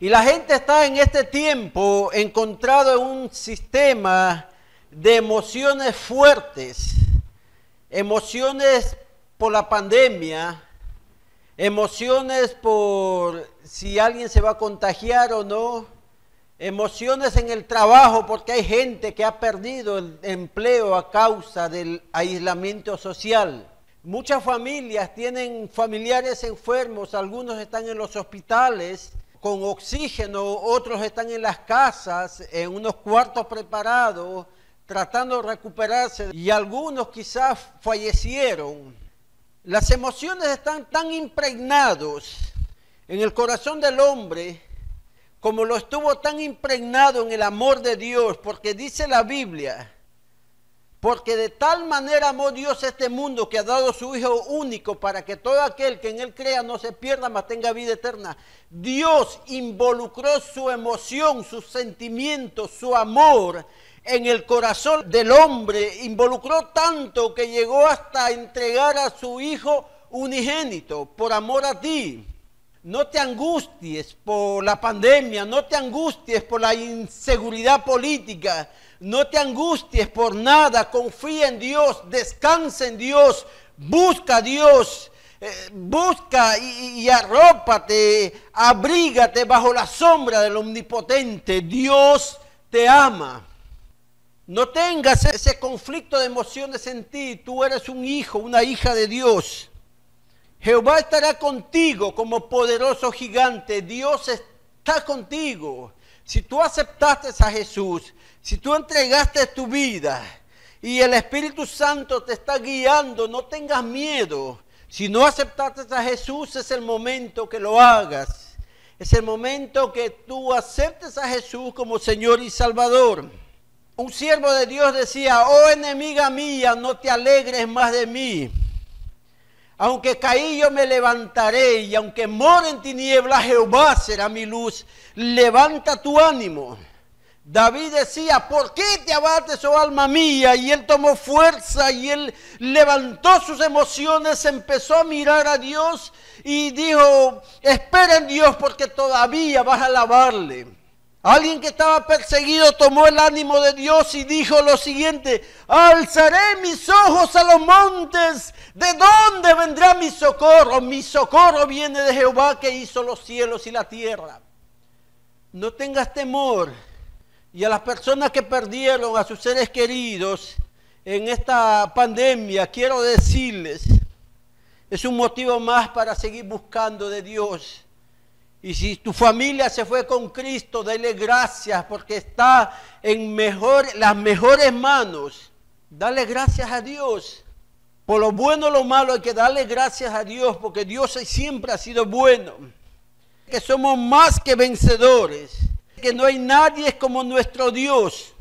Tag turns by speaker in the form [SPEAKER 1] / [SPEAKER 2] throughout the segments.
[SPEAKER 1] Y la gente está en este tiempo encontrado en un sistema de emociones fuertes, emociones por la pandemia, emociones por si alguien se va a contagiar o no, emociones en el trabajo porque hay gente que ha perdido el empleo a causa del aislamiento social. Muchas familias tienen familiares enfermos, algunos están en los hospitales con oxígeno, otros están en las casas, en unos cuartos preparados, tratando de recuperarse y algunos quizás fallecieron. Las emociones están tan impregnados en el corazón del hombre como lo estuvo tan impregnado en el amor de Dios, porque dice la Biblia porque de tal manera amó Dios este mundo que ha dado su Hijo único para que todo aquel que en Él crea no se pierda, mas tenga vida eterna. Dios involucró su emoción, su sentimiento, su amor en el corazón del hombre. Involucró tanto que llegó hasta entregar a su Hijo unigénito por amor a ti no te angusties por la pandemia, no te angusties por la inseguridad política, no te angusties por nada, confía en Dios, descansa en Dios, busca a Dios, eh, busca y, y arrópate, abrígate bajo la sombra del omnipotente. Dios te ama. No tengas ese conflicto de emociones en ti, tú eres un hijo, una hija de Dios. Jehová estará contigo como poderoso gigante. Dios está contigo. Si tú aceptaste a Jesús, si tú entregaste tu vida y el Espíritu Santo te está guiando, no tengas miedo. Si no aceptaste a Jesús, es el momento que lo hagas. Es el momento que tú aceptes a Jesús como Señor y Salvador. Un siervo de Dios decía, oh enemiga mía, no te alegres más de mí aunque caí yo me levantaré y aunque more en tinieblas, Jehová será mi luz. Levanta tu ánimo. David decía, ¿por qué te abates, oh alma mía? Y él tomó fuerza y él levantó sus emociones, empezó a mirar a Dios y dijo, espera en Dios porque todavía vas a alabarle. Alguien que estaba perseguido tomó el ánimo de Dios y dijo lo siguiente, alzaré mis ojos a los montes, ¿de dónde vendrá mi socorro? Mi socorro viene de Jehová que hizo los cielos y la tierra. No tengas temor. Y a las personas que perdieron a sus seres queridos en esta pandemia, quiero decirles, es un motivo más para seguir buscando de Dios y si tu familia se fue con Cristo, dale gracias porque está en mejor, las mejores manos. Dale gracias a Dios. Por lo bueno o lo malo hay que darle gracias a Dios porque Dios siempre ha sido bueno. Que somos más que vencedores. Que no hay nadie como nuestro Dios.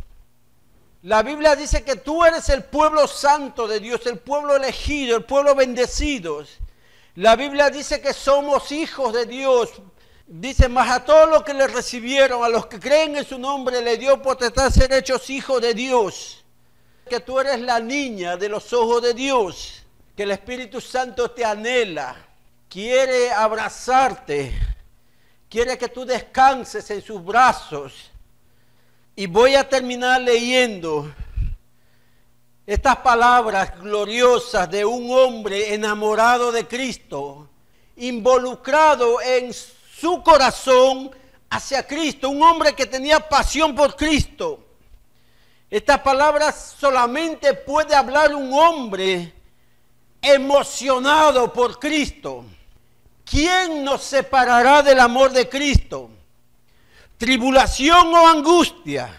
[SPEAKER 1] La Biblia dice que tú eres el pueblo santo de Dios, el pueblo elegido, el pueblo bendecido. La Biblia dice que somos hijos de Dios, Dice, más a todos los que le recibieron, a los que creen en su nombre, le dio potestad ser hechos hijos de Dios. Que tú eres la niña de los ojos de Dios, que el Espíritu Santo te anhela, quiere abrazarte, quiere que tú descanses en sus brazos. Y voy a terminar leyendo estas palabras gloriosas de un hombre enamorado de Cristo, involucrado en su su corazón hacia Cristo, un hombre que tenía pasión por Cristo. Estas palabras solamente puede hablar un hombre emocionado por Cristo. ¿Quién nos separará del amor de Cristo? Tribulación o angustia,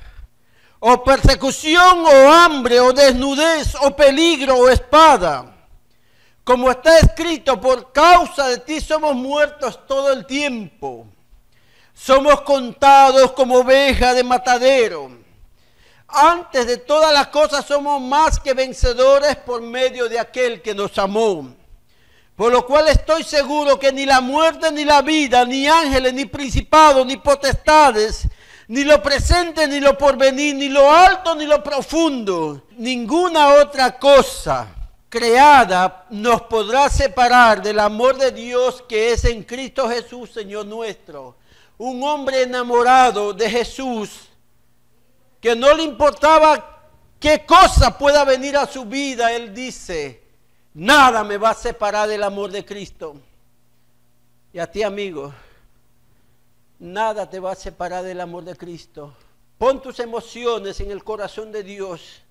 [SPEAKER 1] o persecución o hambre, o desnudez, o peligro o espada. Como está escrito, por causa de ti somos muertos todo el tiempo. Somos contados como oveja de matadero. Antes de todas las cosas somos más que vencedores por medio de aquel que nos amó. Por lo cual estoy seguro que ni la muerte ni la vida, ni ángeles, ni principados, ni potestades, ni lo presente, ni lo porvenir, ni lo alto, ni lo profundo, ninguna otra cosa creada nos podrá separar del amor de Dios que es en Cristo Jesús, Señor nuestro. Un hombre enamorado de Jesús que no le importaba qué cosa pueda venir a su vida, él dice, nada me va a separar del amor de Cristo. Y a ti, amigo, nada te va a separar del amor de Cristo. Pon tus emociones en el corazón de Dios.